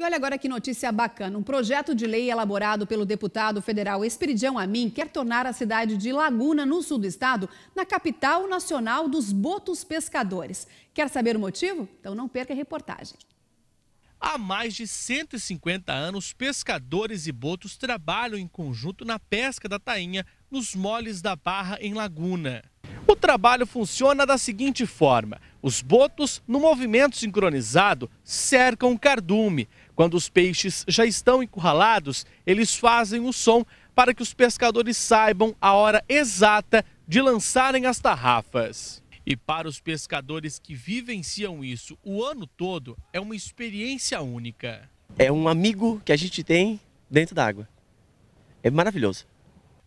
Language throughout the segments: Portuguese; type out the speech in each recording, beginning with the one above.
E olha agora que notícia bacana. Um projeto de lei elaborado pelo deputado federal Espiridião Amin quer tornar a cidade de Laguna, no sul do estado, na capital nacional dos botos pescadores. Quer saber o motivo? Então não perca a reportagem. Há mais de 150 anos, pescadores e botos trabalham em conjunto na pesca da tainha nos moles da Barra em Laguna. O trabalho funciona da seguinte forma: os botos, no movimento sincronizado, cercam o cardume. Quando os peixes já estão encurralados, eles fazem o som para que os pescadores saibam a hora exata de lançarem as tarrafas. E para os pescadores que vivenciam isso o ano todo, é uma experiência única. É um amigo que a gente tem dentro da água. É maravilhoso.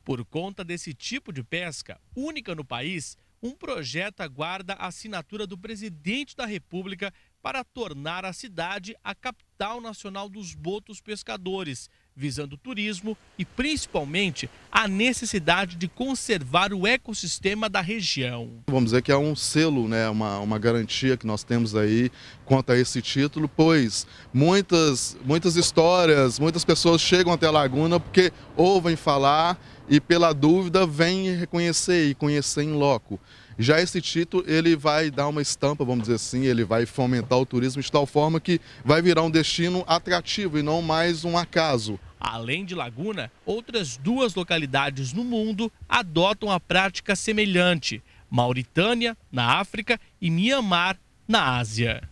Por conta desse tipo de pesca, única no país, um projeto aguarda a assinatura do presidente da República para tornar a cidade a capital Nacional dos Botos Pescadores, visando o turismo e principalmente a necessidade de conservar o ecossistema da região. Vamos dizer que é um selo, né, uma, uma garantia que nós temos aí quanto a esse título, pois muitas, muitas histórias, muitas pessoas chegam até a Laguna porque ouvem falar e pela dúvida vêm reconhecer e conhecer em loco. Já esse título, ele vai dar uma estampa, vamos dizer assim, ele vai fomentar o turismo de tal forma que vai virar um destino destino atrativo e não mais um acaso. Além de Laguna, outras duas localidades no mundo adotam a prática semelhante: Mauritânia, na África, e Mianmar, na Ásia.